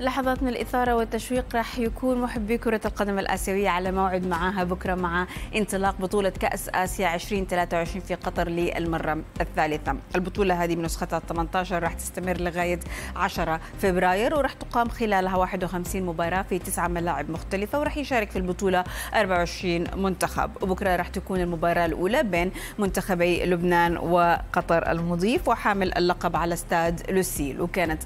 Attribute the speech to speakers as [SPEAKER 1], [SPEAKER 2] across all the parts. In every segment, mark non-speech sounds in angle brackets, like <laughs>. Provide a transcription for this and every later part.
[SPEAKER 1] لحظات من الإثارة والتشويق راح يكون محبي كرة القدم الآسيوية على موعد معها بكرة مع انطلاق بطولة كأس آسيا 2023 في قطر للمرة الثالثة البطولة هذه بنسختها 18 راح تستمر لغاية 10 فبراير وراح تقام خلالها 51 مباراة في تسعة ملاعب مختلفة وراح يشارك في البطولة 24 منتخب وبكرة راح تكون المباراة الأولى بين منتخبي لبنان وقطر المضيف وحامل اللقب على استاد لوسيل وكانت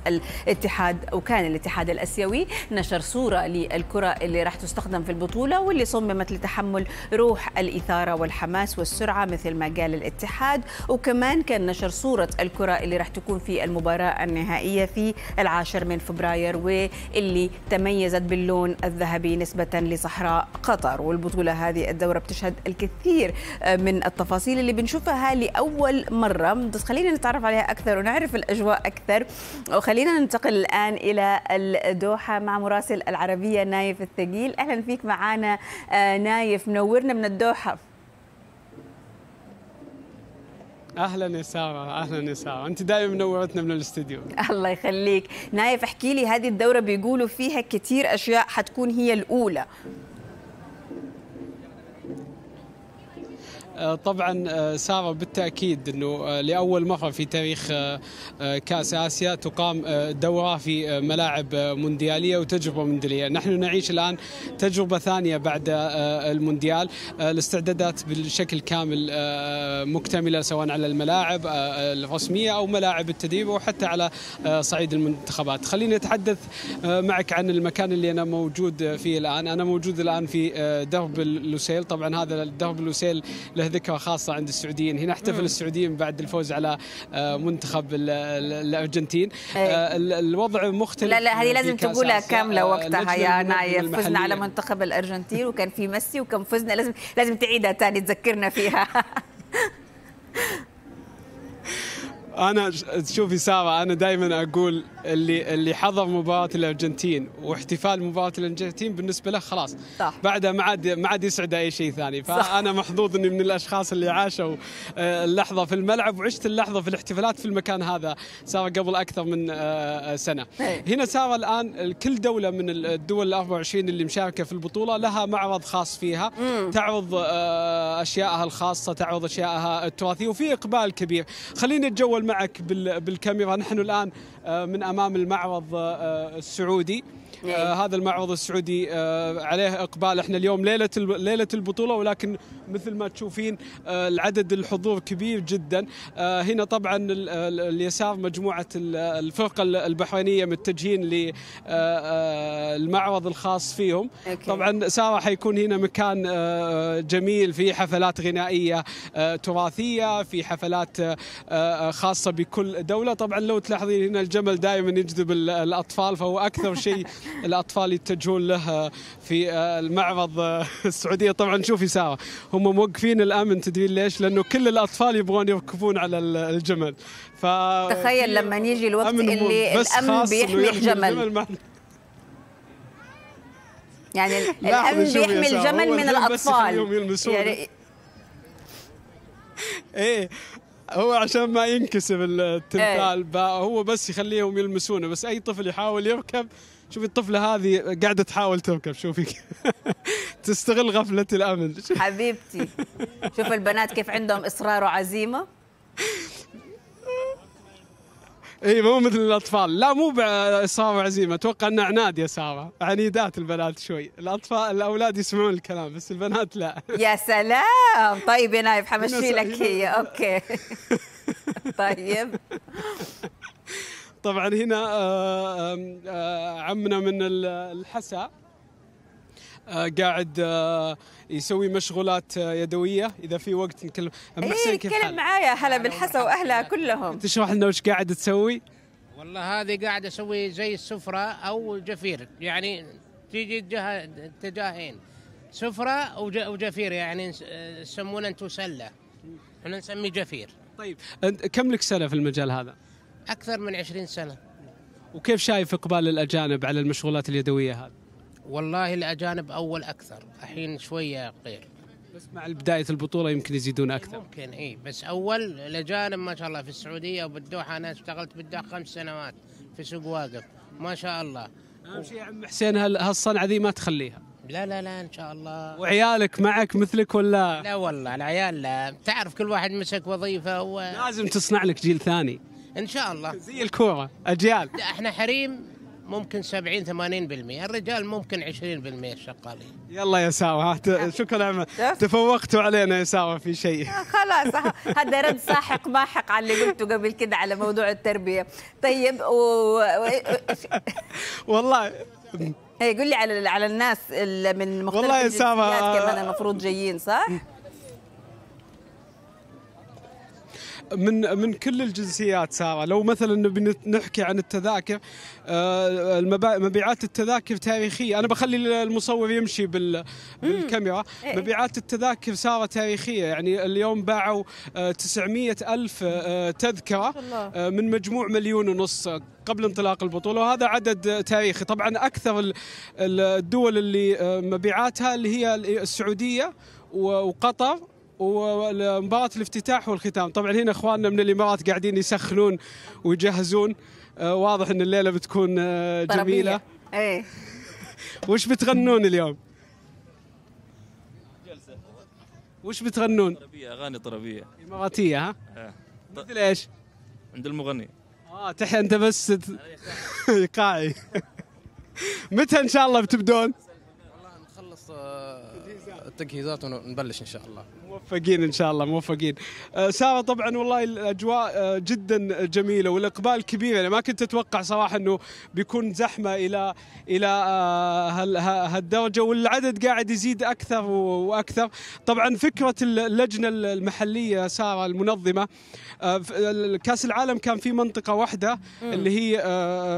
[SPEAKER 1] الاتحاد وكان الاتحاد المعهد الاسيوي نشر صوره للكره اللي راح تستخدم في البطوله واللي صممت لتحمل روح الاثاره والحماس والسرعه مثل ما قال الاتحاد وكمان كان نشر صوره الكره اللي راح تكون في المباراه النهائيه في العاشر من فبراير واللي تميزت باللون الذهبي نسبه لصحراء قطر والبطوله هذه الدوره بتشهد الكثير من التفاصيل اللي بنشوفها لاول مره بس خلينا نتعرف عليها اكثر ونعرف الاجواء اكثر وخلينا ننتقل الان الى الدوحة مع مراسل العربية نايف الثقيل أهلا فيك معنا آه، نايف منورنا من الدوحة
[SPEAKER 2] اهلا يا ساره اهلا يا ساره انت دائما منورتنا من الاستديو
[SPEAKER 1] <laughs> الله يخليك نايف احكي لي هذه الدوره بيقولوا فيها كثير اشياء حتكون هي الاولى
[SPEAKER 2] آه، طبعا آه، ساره بالتاكيد انه آه، لاول مره في تاريخ كاس اسيا تقام دوره في ملاعب موندياليه وتجربه موندياليه، نحن نعيش الان تجربه ثانيه بعد المونديال، الاستعدادات بالشكل كامل مكتمله سواء على الملاعب الرسميه او ملاعب التدريب او حتى على صعيد المنتخبات، خليني اتحدث معك عن المكان اللي انا موجود فيه الان، انا موجود الان في درب اللوسيل، طبعا هذا درب اللوسيل له له ذكرى خاصه عند السعوديين هنا احتفل السعوديين بعد الفوز على آه، منتخب الارجنتين إيه. آه، الوضع مختلف لا لا هذه لازم تقولها كامله آه، وقتها يا نايف فزنا على
[SPEAKER 1] منتخب الارجنتين وكان في ميسي وكان فزنا لازم <laughs> لازم تعيدها ثاني تذكرنا فيها
[SPEAKER 2] انا شوفي ساره انا دائما اقول اللي اللي حضر مباراه الارجنتين واحتفال مباراه الارجنتين بالنسبه له خلاص صح. بعدها ما عاد ما عاد يسعد اي شيء ثاني فانا محظوظ اني من الاشخاص اللي عاشوا آه، اللحظه في الملعب وعشت اللحظه في الاحتفالات في المكان هذا صار قبل اكثر من آه، آه، سنه إيه. هنا صار الان كل دوله من الدول ال 24 اللي مشاركه في البطوله لها معرض خاص فيها مم. تعرض اشيائها الخاصه تعرض اشيائها التراثيه وفي اقبال كبير خليني اتجول معك بالكاميرا نحن الان من امام المعرض آه، السعودي نعم. آه هذا المعرض السعودي آه عليه اقبال احنا اليوم ليله ليله البطوله ولكن مثل ما تشوفين آه العدد الحضور كبير جدا آه هنا طبعا اليسار مجموعه الفرقه البحرينيه متجهين للمعرض آه، آه، الخاص فيهم أوكي. طبعا ساره حيكون هنا مكان آه جميل في حفلات غنائيه آه تراثيه في حفلات آه, آه، خاصه بكل دوله طبعا لو تلاحظين هنا الجمل دائما يجذب الاطفال فهو اكثر شيء <laughs> الاطفال يتجهون له في آه، المعرض آه، <laughs> السعوديه طبعا شوفي ساره هم موقفين الامن تدري ليش؟ لانه كل الاطفال يبغون يركبون على الجمل ف تخيل لما يجي الوقت اللي الامن بيحمي الجمل, الجمل
[SPEAKER 1] يعني الامن بيحمي الجمل من الاطفال يعني
[SPEAKER 2] ايه هو عشان ما ينكسب التمثال إيه. هو بس يخليهم يلمسونه بس اي طفل يحاول يركب شوفي الطفله هذه قاعده تحاول تركب شوفي <laughs> تستغل غفله الامن
[SPEAKER 1] حبيبتي شوف البنات كيف عندهم اصرار وعزيمه
[SPEAKER 2] اي مو مثل الاطفال لا مو باصابه عزيمه اتوقع انه عناد يا ساره عنيدات البنات شوي الاطفال الاولاد يسمعون الكلام بس البنات لا
[SPEAKER 1] يا سلام طيب يا نايف حمشي لك هي اوكي <laughs> طيب
[SPEAKER 2] طبعا هنا آه، آه، عمنا من الحساء آه، قاعد آه، يسوي مشغولات آه، يدويه اذا في وقت نكلم ام إيه، حسين إيه كيف تكلم
[SPEAKER 1] معايا هلا بالحسا واهلها كلهم تشرح
[SPEAKER 2] لنا وش قاعد تسوي
[SPEAKER 1] والله هذه
[SPEAKER 3] قاعد اسوي زي السفره او جفير يعني تيجي جهه اتجاهين سفره وجفير يعني يسمونه انتم سله احنا نسميه جفير طيب كم
[SPEAKER 2] لك سنه في المجال هذا
[SPEAKER 3] اكثر من 20 سنه
[SPEAKER 2] وكيف شايف اقبال الاجانب على المشغولات اليدويه هذه
[SPEAKER 3] والله الاجانب اول اكثر الحين شويه غير بس مع
[SPEAKER 2] بدايه البطوله يمكن يزيدون اكثر
[SPEAKER 3] ممكن اي بس اول الاجانب ما شاء الله في السعوديه وبالدوحه انا اشتغلت بالدوحه خمس سنوات في سوق واقف ما شاء الله اهم شيء يا عم
[SPEAKER 2] حسين هالصنعه ذي ما تخليها
[SPEAKER 3] لا لا لا ان شاء الله وعيالك
[SPEAKER 2] معك مثلك ولا
[SPEAKER 3] لا والله العيال لا تعرف كل واحد مسك وظيفه هو لازم تصنع
[SPEAKER 2] لك جيل ثاني
[SPEAKER 3] ان شاء الله زي
[SPEAKER 2] الكوره اجيال
[SPEAKER 3] احنا حريم ممكن 70 80% الرجال ممكن 20% الشقالين
[SPEAKER 2] يلا يا ساوى أه. شكرا تفوقتوا علينا يا ساوى في شيء
[SPEAKER 3] آه،
[SPEAKER 1] خلاص آه، هذا رد ساحق ماحق على اللي قلته قبل كده على موضوع التربيه طيب و... والله إيه، قول لي على على الناس اللي من مختلف والله يا ساوى كمان المفروض جايين صح
[SPEAKER 2] من من كل الجنسيات ساره لو مثلا نحكي عن التذاكر آه، مبيعات التذاكر تاريخيه انا بخلي المصور يمشي بالكاميرا إيه، إيه. مبيعات التذاكر ساره تاريخيه يعني اليوم باعوا 900 آه، الف آه، تذكره من مجموع مليون ونص قبل انطلاق البطوله وهذا عدد تاريخي طبعا اكثر الدول اللي مبيعاتها اللي هي السعوديه وقطر ومباراة الافتتاح والختام طبعا هنا اخواننا من الامارات قاعدين يسخنون ويجهزون آه، واضح ان الليله بتكون آه، جميله ايه <laughs> وش بتغنون اليوم؟ جلسه وش بتغنون؟
[SPEAKER 1] طربيه اغاني طربيه اماراتيه ها؟ إيه. مثل
[SPEAKER 2] ايش؟ عند المغني اه تحيا انت بس <laughs> قاعي <laughs> متى ان شاء الله بتبدون؟ نخلص التجهيزات آه، ونبلش ان شاء الله موفقين ان شاء الله موفقين آه، ساره طبعا والله الاجواء آه، جدا جميله والاقبال كبير يعني ما كنت اتوقع صراحه انه بيكون زحمه الى الى هالدرجه والعدد قاعد يزيد اكثر واكثر طبعا فكره اللجنه المحليه ساره المنظمه كاس العالم كان في منطقه واحده اللي هي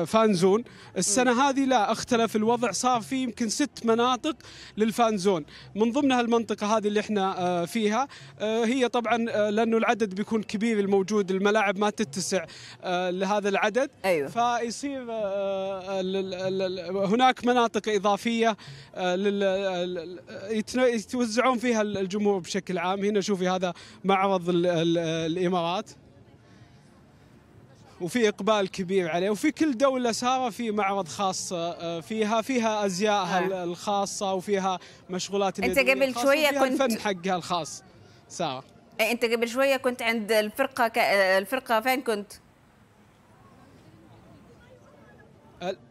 [SPEAKER 2] فانزون السنه هذه لا اختلف الوضع صار في يمكن ست مناطق للفان زون من ضمنها المنطقه هذه اللي احنا آه، فيها آه، هي طبعا آه، لانه العدد بيكون كبير الموجود الملاعب ما تتسع لهذا العدد أيوه. فيصير هناك مناطق اضافيه يتوزعون فيها الجمهور بشكل عام هنا شوفي هذا معرض الامارات وفي اقبال كبير عليه وفي كل دوله ساره في معرض خاص آه، فيها فيها ازياءها آه. الخاصه وفيها مشغولات انت قبل شويه كنت الفن حقها الخاص ساره
[SPEAKER 1] إيه، انت قبل شويه كنت عند الفرقه ك... آه، الفرقه فين كنت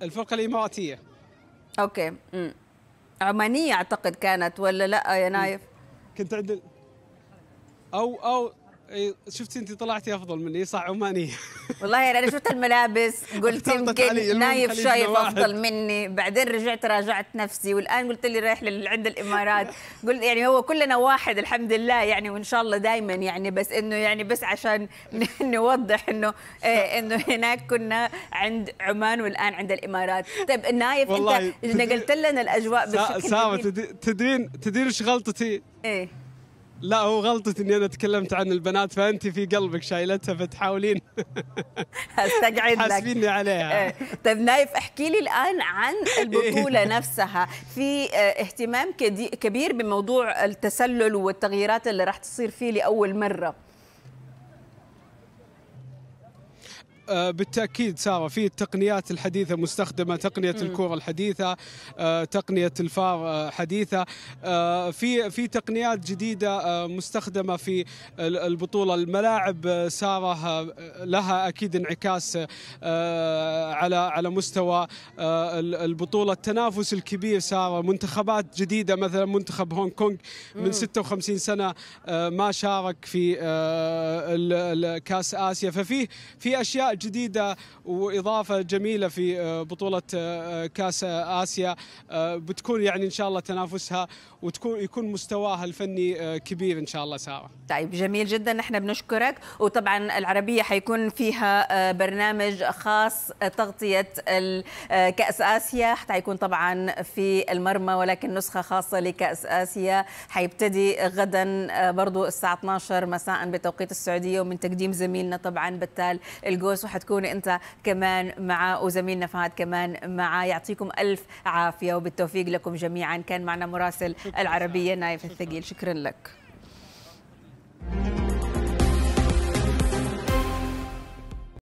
[SPEAKER 2] الفرقه الاماراتيه
[SPEAKER 1] اوكي عمانيه اعتقد كانت ولا لا يا إيه، نايف كنت عند
[SPEAKER 2] او او اي شفتي انت طلعتي افضل مني صح
[SPEAKER 1] عمانيه والله يعني انا شفت الملابس <laughs> قلت يمكن نايف شايف افضل مني بعدين رجعت راجعت نفسي والان قلت لي رايح عند الامارات <laughs> قلت يعني هو كلنا واحد الحمد لله يعني وان شاء الله دائما يعني بس انه يعني بس عشان نوضح <laughs> انه إيه، انه هناك كنا عند عمان والان عند الامارات طيب نايف انت نقلت لنا الاجواء بشكل سامة
[SPEAKER 2] تدرين تدرين ايش غلطتي؟ ايه لا هو غلطة اني انا تكلمت عن البنات فانت في قلبك شايلتها فتحاولين <laughs>
[SPEAKER 1] استقعد لك حاسبيني عليها إيه. طيب نايف احكي لي الان عن <laughs> إيه. البطولة نفسها في آه، اهتمام كبير بموضوع التسلل والتغييرات اللي راح تصير فيه لاول مرة
[SPEAKER 2] آه، بالتاكيد ساره في التقنيات الحديثه مستخدمه تقنيه الكره الحديثه آه، تقنيه الفار آه، حديثه في في تقنيات جديده مستخدمه في البطوله الملاعب ساره لها اكيد انعكاس على على مستوى البطوله التنافس الكبير ساره منتخبات جديده مثلا منتخب هونغ كونغ من 56 سنه ما شارك في كاس اسيا ففي في اشياء جديده واضافه جميله في آه، بطوله آه، كاس آه، اسيا بتكون يعني ان شاء الله تنافسها وتكون يكون مستواها
[SPEAKER 1] الفني كبير ان شاء الله ساره. طيب جميل جدا نحن بنشكرك وطبعا العربيه حيكون فيها برنامج خاص تغطيه كاس اسيا حتى يكون طبعا في المرمى ولكن نسخه خاصه لكاس اسيا حيبتدي غدا برضو الساعه 12 مساء بتوقيت السعوديه ومن تقديم زميلنا طبعا بتال الجوس الفرص وحتكون انت كمان معاه وزميلنا فهد كمان معاه يعطيكم الف عافيه وبالتوفيق لكم جميعا كان معنا مراسل العربيه نايف الثقيل شكرا لك